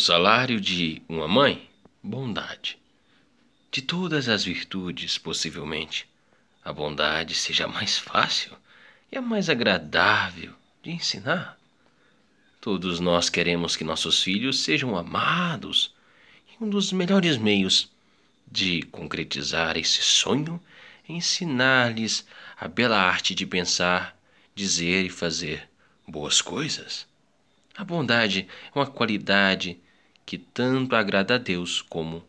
salário de uma mãe? Bondade. De todas as virtudes, possivelmente, a bondade seja a mais fácil e a mais agradável de ensinar. Todos nós queremos que nossos filhos sejam amados, e um dos melhores meios de concretizar esse sonho é ensinar-lhes a bela arte de pensar, dizer e fazer boas coisas. A bondade é uma qualidade que tanto agrada a Deus como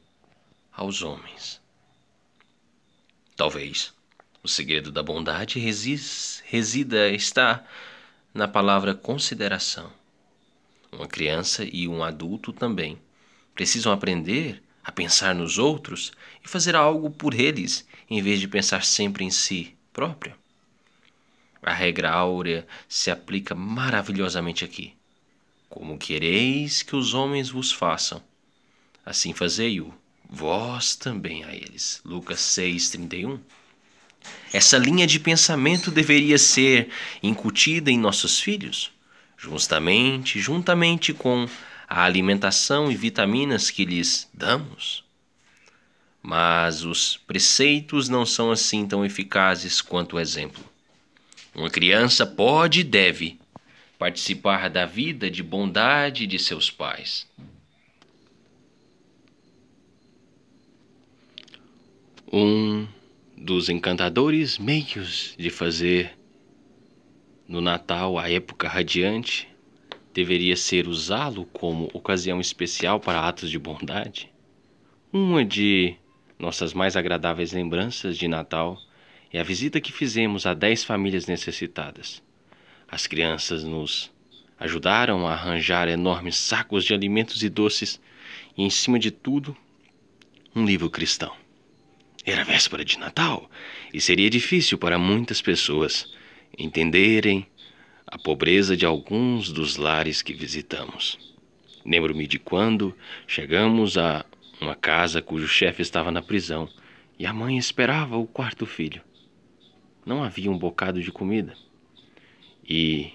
aos homens. Talvez o segredo da bondade resida está na palavra consideração. Uma criança e um adulto também precisam aprender a pensar nos outros e fazer algo por eles, em vez de pensar sempre em si próprio. A regra áurea se aplica maravilhosamente aqui como quereis que os homens vos façam. Assim fazei-o, vós também a eles. Lucas 6,31. Essa linha de pensamento deveria ser incutida em nossos filhos, justamente, juntamente com a alimentação e vitaminas que lhes damos. Mas os preceitos não são assim tão eficazes quanto o exemplo. Uma criança pode e deve participar da vida de bondade de seus pais. Um dos encantadores meios de fazer no Natal a época radiante deveria ser usá-lo como ocasião especial para atos de bondade? Uma de nossas mais agradáveis lembranças de Natal é a visita que fizemos a dez famílias necessitadas. As crianças nos ajudaram a arranjar enormes sacos de alimentos e doces e, em cima de tudo, um livro cristão. Era véspera de Natal e seria difícil para muitas pessoas entenderem a pobreza de alguns dos lares que visitamos. Lembro-me de quando chegamos a uma casa cujo chefe estava na prisão e a mãe esperava o quarto filho. Não havia um bocado de comida e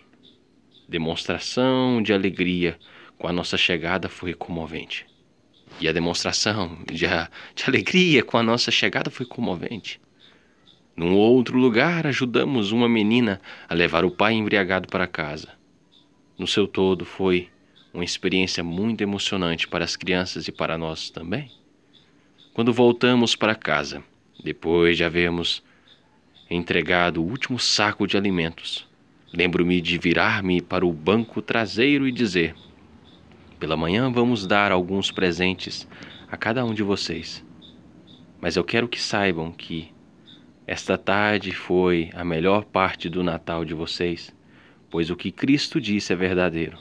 demonstração de alegria com a nossa chegada foi comovente. E a demonstração de, a, de alegria com a nossa chegada foi comovente. Num outro lugar, ajudamos uma menina a levar o pai embriagado para casa. No seu todo, foi uma experiência muito emocionante para as crianças e para nós também. Quando voltamos para casa, depois de havermos entregado o último saco de alimentos, Lembro-me de virar-me para o banco traseiro e dizer: Pela manhã vamos dar alguns presentes a cada um de vocês. Mas eu quero que saibam que esta tarde foi a melhor parte do Natal de vocês, pois o que Cristo disse é verdadeiro.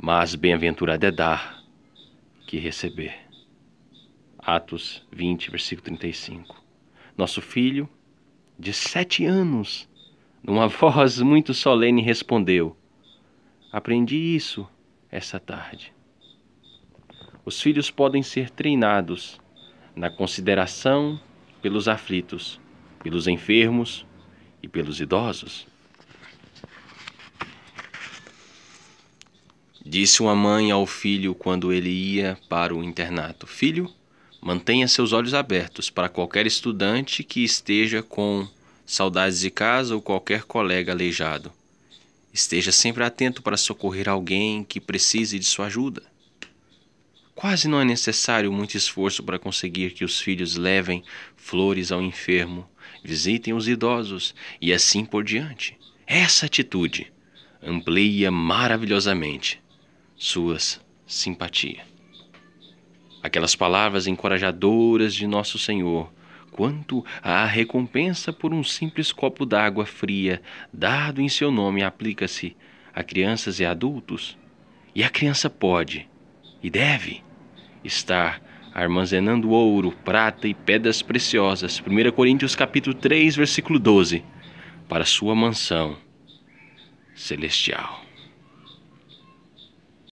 Mas bem-aventurado é dar que receber. Atos 20, versículo 35. Nosso filho de sete anos numa voz muito solene, respondeu: Aprendi isso essa tarde. Os filhos podem ser treinados na consideração pelos aflitos, pelos enfermos e pelos idosos. Disse uma mãe ao filho quando ele ia para o internato: Filho, mantenha seus olhos abertos para qualquer estudante que esteja com saudades de casa ou qualquer colega aleijado. Esteja sempre atento para socorrer alguém que precise de sua ajuda. Quase não é necessário muito esforço para conseguir que os filhos levem flores ao enfermo, visitem os idosos e assim por diante. Essa atitude amplia maravilhosamente suas simpatia. Aquelas palavras encorajadoras de nosso Senhor quanto à recompensa por um simples copo d'água fria dado em seu nome aplica-se a crianças e adultos, e a criança pode e deve estar armazenando ouro, prata e pedras preciosas. 1 Coríntios capítulo 3, versículo 12, para sua mansão celestial.